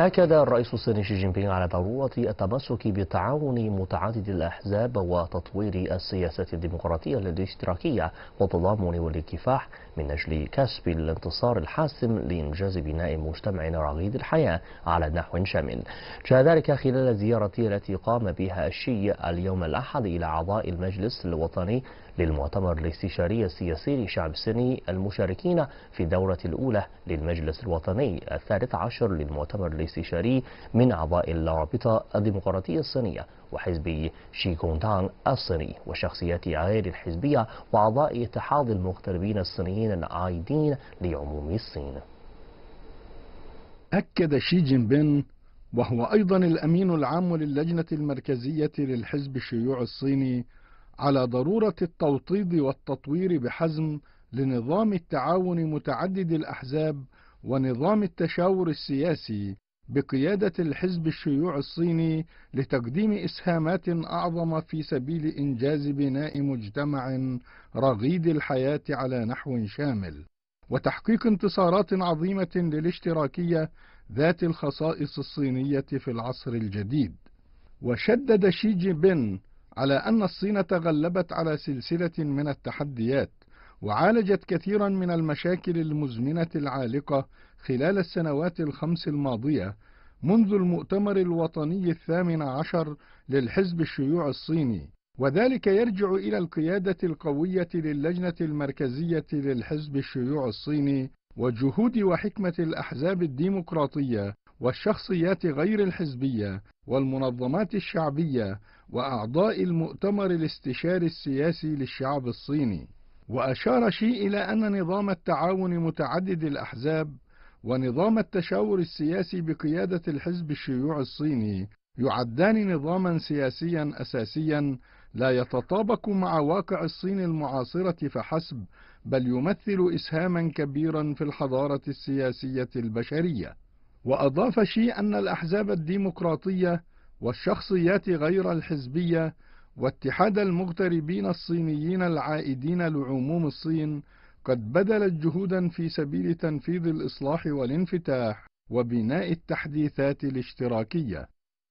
أكد الرئيس الصيني شي جين بينغ على ضرورة التمسك بتعاون متعدد الأحزاب وتطوير السياسة الديمقراطية الاشتراكية والتضامن والكفاح من أجل كسب الانتصار الحاسم لإنجاز بناء مجتمع رغيد الحياة على نحو شامل جاء ذلك خلال الزيارة التي قام بها الشي اليوم الأحد إلى أعضاء المجلس الوطني للمؤتمر الاستشاري السياسي للشعب الصيني المشاركين في الدورة الأولى للمجلس الوطني الثالث عشر للمؤتمر الاستشاري من أعضاء الرابطة الديمقراطية الصينية وحزب شي كونتان الصيني وشخصيات غير الحزبية وأعضاء اتحاد المغتربين الصينيين العايدين لعموم الصين أكد شي جين بين وهو أيضا الأمين العام للجنة المركزية للحزب الشيوعي الصيني على ضرورة التوطيد والتطوير بحزم لنظام التعاون متعدد الأحزاب ونظام التشاور السياسي بقيادة الحزب الشيوعي الصيني لتقديم إسهامات أعظم في سبيل إنجاز بناء مجتمع رغيد الحياة على نحو شامل، وتحقيق انتصارات عظيمة للاشتراكية ذات الخصائص الصينية في العصر الجديد. وشدد شي جي بن على أن الصين تغلبت على سلسلة من التحديات، وعالجت كثيرا من المشاكل المزمنة العالقة خلال السنوات الخمس الماضية منذ المؤتمر الوطني الثامن عشر للحزب الشيوعي الصيني وذلك يرجع إلى القيادة القوية للجنة المركزية للحزب الشيوعي الصيني وجهود وحكمة الأحزاب الديمقراطية والشخصيات غير الحزبية والمنظمات الشعبية وأعضاء المؤتمر الاستشاري السياسي للشعب الصيني وأشار شي إلى أن نظام التعاون متعدد الأحزاب ونظام التشاور السياسي بقيادة الحزب الشيوعي الصيني يعدان نظاما سياسيا أساسيا لا يتطابق مع واقع الصين المعاصرة فحسب بل يمثل إسهاما كبيرا في الحضارة السياسية البشرية وأضاف شي أن الأحزاب الديمقراطية والشخصيات غير الحزبية واتحاد المغتربين الصينيين العائدين لعموم الصين قد بذلت جهودا في سبيل تنفيذ الإصلاح والانفتاح وبناء التحديثات الاشتراكية